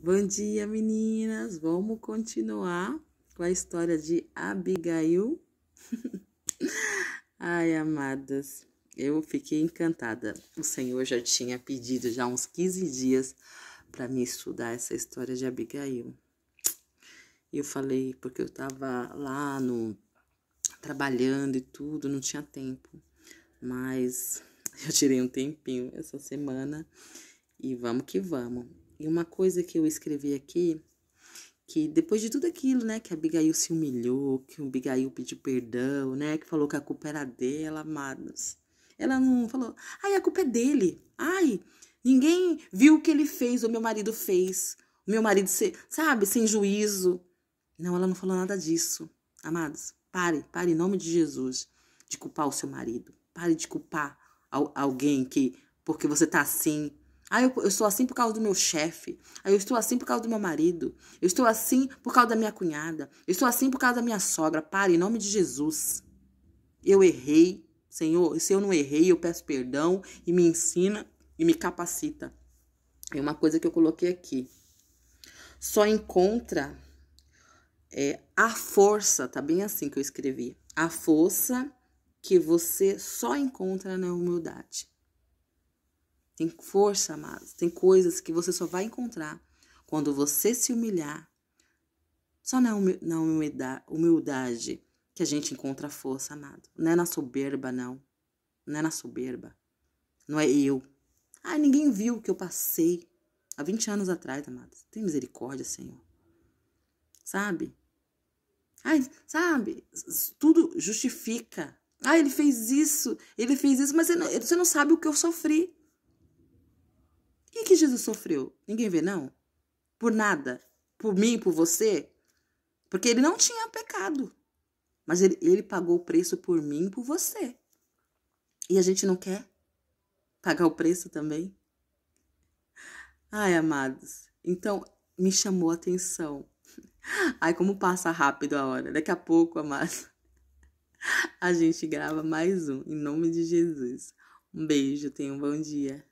Bom dia, meninas! Vamos continuar com a história de Abigail. Ai, amadas, eu fiquei encantada. O Senhor já tinha pedido já uns 15 dias para me estudar essa história de Abigail. Eu falei porque eu estava lá no trabalhando e tudo, não tinha tempo. Mas eu tirei um tempinho essa semana e vamos que vamos. E uma coisa que eu escrevi aqui, que depois de tudo aquilo, né, que a Abigail se humilhou, que o Abigail pediu perdão, né, que falou que a culpa era dela, amados. Ela não falou, ai, a culpa é dele, ai, ninguém viu o que ele fez, o meu marido fez, o meu marido, se, sabe, sem juízo. Não, ela não falou nada disso, amados. Pare, pare em nome de Jesus de culpar o seu marido. Pare de culpar alguém que, porque você tá assim, ah, eu, eu sou assim por causa do meu chefe. Ah, eu estou assim por causa do meu marido. Eu estou assim por causa da minha cunhada. Eu estou assim por causa da minha sogra. Pare, em nome de Jesus. Eu errei, Senhor. Se eu não errei, eu peço perdão e me ensina e me capacita. É uma coisa que eu coloquei aqui. Só encontra é, a força, tá bem assim que eu escrevi. A força que você só encontra na humildade. Tem força, amados. Tem coisas que você só vai encontrar quando você se humilhar. Só na humildade que a gente encontra força, amado. Não é na soberba, não. Não é na soberba. Não é eu. Ah, ninguém viu o que eu passei há 20 anos atrás, amados. Tem misericórdia, Senhor. Sabe? Ai, sabe? Tudo justifica. Ah, ele fez isso, ele fez isso, mas você não, você não sabe o que eu sofri. E que Jesus sofreu? Ninguém vê, não? Por nada. Por mim, por você. Porque ele não tinha pecado. Mas ele, ele pagou o preço por mim, por você. E a gente não quer pagar o preço também? Ai, amados. Então, me chamou a atenção. Ai, como passa rápido a hora. Daqui a pouco, amados, a gente grava mais um, em nome de Jesus. Um beijo, tenha um bom dia.